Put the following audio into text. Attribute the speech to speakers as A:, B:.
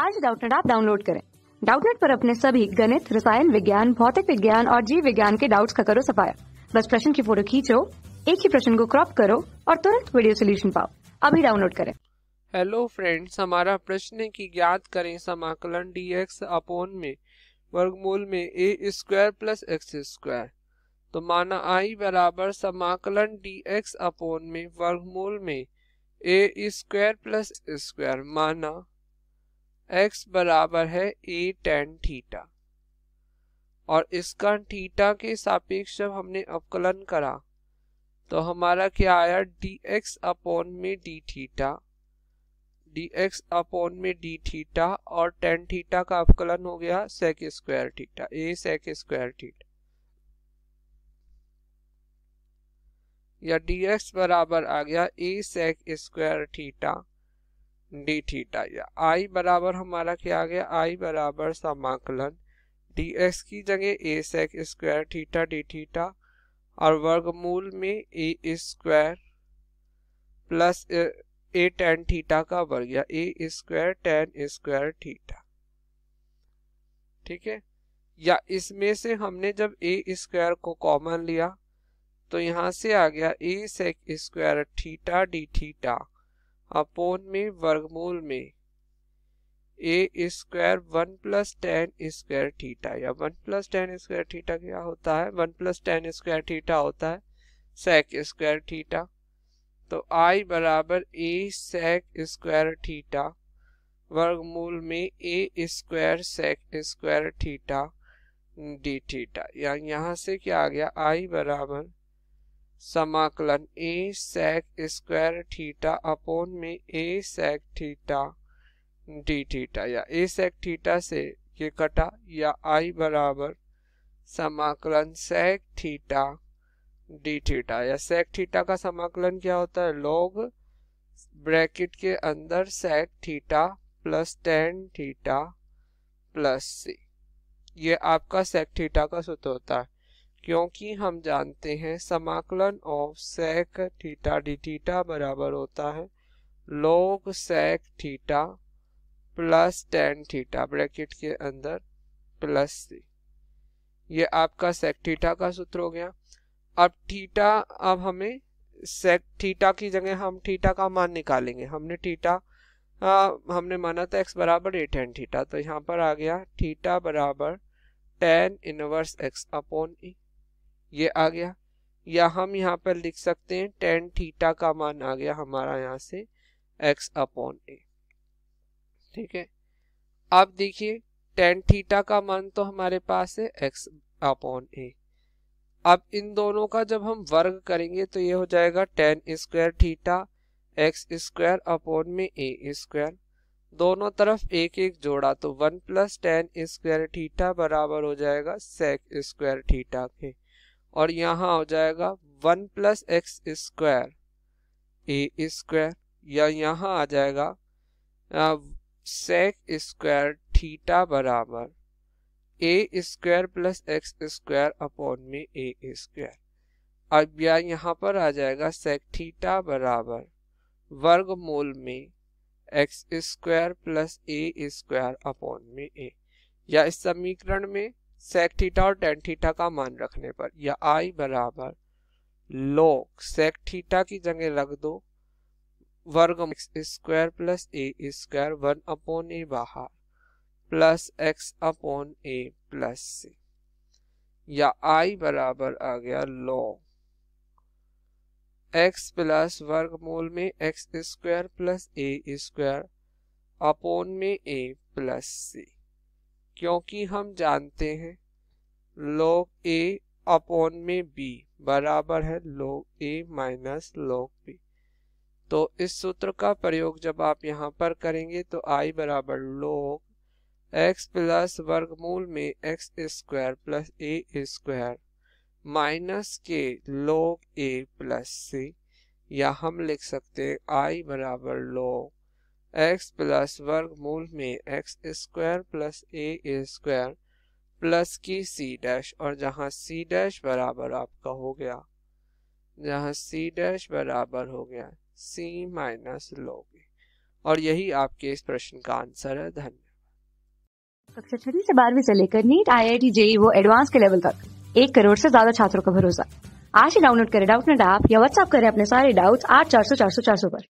A: आज डाउटनेट आप डाउनलोड करें डाउटनेट पर अपने सभी गणित रसायन विज्ञान भौतिक विज्ञान और जीव विज्ञान के डाउट्स का करो सफाया बस प्रश्न की फोटो खींचो एक ही प्रश्न को क्रॉप करो और तुरंत वीडियो सोल्यूशन पाओ अभी डाउनलोड करें हेलो फ्रेंड्स हमारा प्रश्न की ज्ञात करें समाकलन डी एक्स अपोन में वर्गमूल में a square plus x square तो माना आई बराबर समाकलन डी एक्स अपोन में वर्गमूल में ए स्क्वायर प्लस स्क्वायर माना x बराबर है a tan थीटा और इसका थीटा के सापेक्ष जब हमने अवकलन करा तो हमारा क्या आया डी एक्स अपॉन में d theta d x upon में डी थीटा और टेन थीटा का अवकलन हो गया sec square theta a sec square theta या डी एक्स बराबर आ गया a sec square theta d theta या आई बराबर हमारा क्या आ गया आई बराबर समाकलन डी एक्स की जगह a sec square theta d theta और वर्गमूल में a square plus a tan theta का वर्ग या a square tan square theta ठीक है या इसमें से हमने जब ए स्क्वायर को कॉमन लिया तो यहां से आ गया a sec square theta d theta upon में वर्गमूल में a square one plus tan square theta या one plus tan square theta क्या होता है one plus tan square theta होता है सेक स्क्वायर थीटा तो आई बराबर ए सेक स्क्वायर थीटा वर्गमूल में a square sec square theta d theta या यहाँ से क्या आ गया आई बराबर समाकलन a sec square theta upon में a sec theta d theta या ए सेक थीटा से ये कटा या आई बराबर समाकलन सेक थीटा डी थीटा या सेक थीटा का समाकलन क्या होता है लॉग ब्रैकेट के अंदर sec theta plus tan theta plus C ये आपका सेक थीटा का सूत्र होता है क्योंकि हम जानते हैं समाकलन of sec theta d theta बराबर होता है log sec theta plus tan theta bracket के अंदर प्लस सी ये आपका सेक थीटा का सूत्र हो गया अब थीटा अब हमें सेक थीटा की जगह हम थीटा का मान निकालेंगे हमने थीटा आ, हमने माना था एक्स बराबर ए टेन थीटा तो यहाँ पर आ गया थीटा बराबर tan inverse x upon a ये आ गया या हम यहाँ पर लिख सकते हैं टेन थीटा का मान आ गया हमारा यहाँ से एक्स अपॉन ए ठीक है अब देखिए टेन थीटा का मान तो हमारे पास है एक्स अपॉन ए अब इन दोनों का जब हम वर्ग करेंगे तो ये हो जाएगा tan square theta x square upon में ए स्क्वायर दोनों तरफ एक एक जोड़ा तो one plus tan square theta बराबर हो जाएगा सेक स्क्वायर थीटा के और यहाँ हो जाएगा one plus x square a square या यहाँ आ जाएगा सेक स्क्वायर थीटा बराबर a square plus x square upon में ए स्क्वायर अब यह यहाँ पर आ जाएगा सेक थीटा बराबर वर्ग मूल में x square plus a square upon में ए या इस समीकरण में sec थीटा और tan थीटा का मान रखने पर या आई बराबर log sec थीटा की जगह रख दो वर्ग square plus a square one upon a बाहर plus x upon a plus C या आई बराबर आ गया log एक्स प्लस वर्ग मूल में x square plus a square upon में ए प्लस सी क्योंकि हम जानते हैं लोग ए अपॉन में बी बराबर है लोग ए माइनस लोग बी तो इस सूत्र का प्रयोग जब आप यहाँ पर करेंगे तो आई बराबर लोग एक्स प्लस वर्गमूल में x square plus a square minus के लोग ए प्लस सी या हम लिख सकते हैं आई बराबर लोग एक्स प्लस वर्ग मूल में x square plus a square plus की सी डैश और जहाँ सी डैश बराबर आपका हो गया जहां सी डैश बराबर हो गया सी माइनस लोगे और यही आपके इस प्रश्न का आंसर है धन्यवाद कक्षा छठी से बारहवीं से लेकर NEET I I T JEE वो एडवांस के लेवल तक एक करोड़ से ज्यादा छात्रों का भरोसा आज ही डाउनलोड करें डाउट नेट ऐप या व्हाट्सअप करें अपने सारे डाउट्स आठ चार सौ चार सौ चार सौ पर